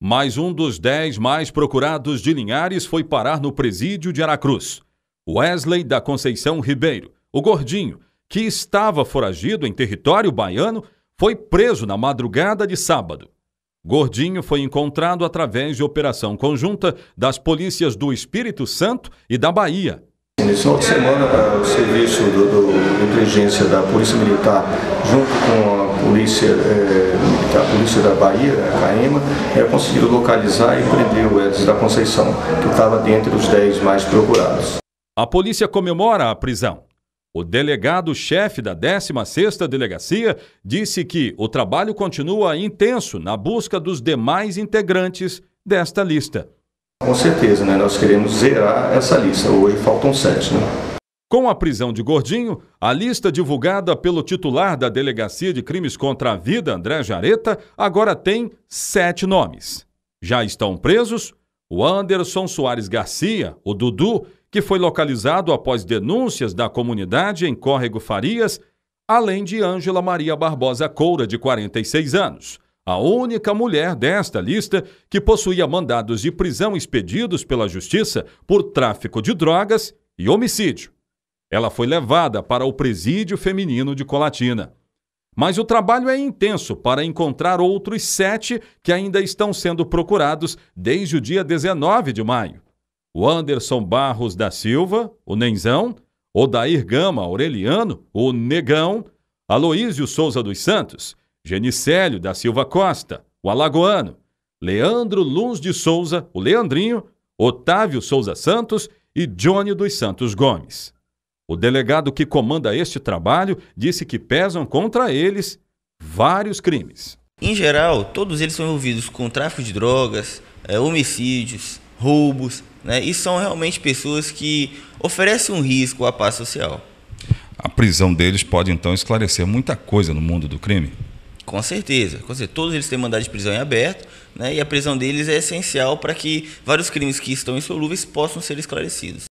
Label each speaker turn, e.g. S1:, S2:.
S1: mas um dos dez mais procurados de Linhares foi parar no presídio de Aracruz. Wesley da Conceição Ribeiro, o gordinho, que estava foragido em território baiano, foi preso na madrugada de sábado. Gordinho foi encontrado através de operação conjunta das polícias do Espírito Santo e da Bahia.
S2: Nesse final de semana, o serviço do, do, de inteligência da Polícia Militar, junto com a polícia, é, a polícia da Bahia, a CAEMA, é, conseguiram localizar e prender o Edson da Conceição, que estava dentre os 10 mais procurados.
S1: A polícia comemora a prisão. O delegado-chefe da 16ª Delegacia disse que o trabalho continua intenso na busca dos demais integrantes desta lista. Com certeza, né?
S2: nós queremos zerar essa lista. Hoje faltam sete. Né?
S1: Com a prisão de Gordinho, a lista divulgada pelo titular da Delegacia de Crimes contra a Vida, André Jareta, agora tem sete nomes. Já estão presos o Anderson Soares Garcia, o Dudu, que foi localizado após denúncias da comunidade em Córrego Farias, além de Ângela Maria Barbosa Coura, de 46 anos, a única mulher desta lista que possuía mandados de prisão expedidos pela Justiça por tráfico de drogas e homicídio. Ela foi levada para o presídio feminino de Colatina. Mas o trabalho é intenso para encontrar outros sete que ainda estão sendo procurados desde o dia 19 de maio. O Anderson Barros da Silva, o Nenzão, Odair Gama Aureliano, o Negão, Aloísio Souza dos Santos, Genicélio da Silva Costa, o Alagoano, Leandro Luz de Souza, o Leandrinho, Otávio Souza Santos e Johnny dos Santos Gomes. O delegado que comanda este trabalho disse que pesam
S3: contra eles vários crimes. Em geral, todos eles são envolvidos com tráfico de drogas, é, homicídios, roubos, né? e são realmente pessoas que oferecem um risco à paz social.
S1: A prisão deles pode então esclarecer muita coisa no mundo do crime?
S3: Com certeza, com certeza. Todos eles têm mandado de prisão em aberto, né? e a prisão deles é essencial para que vários crimes que estão insolúveis possam ser esclarecidos.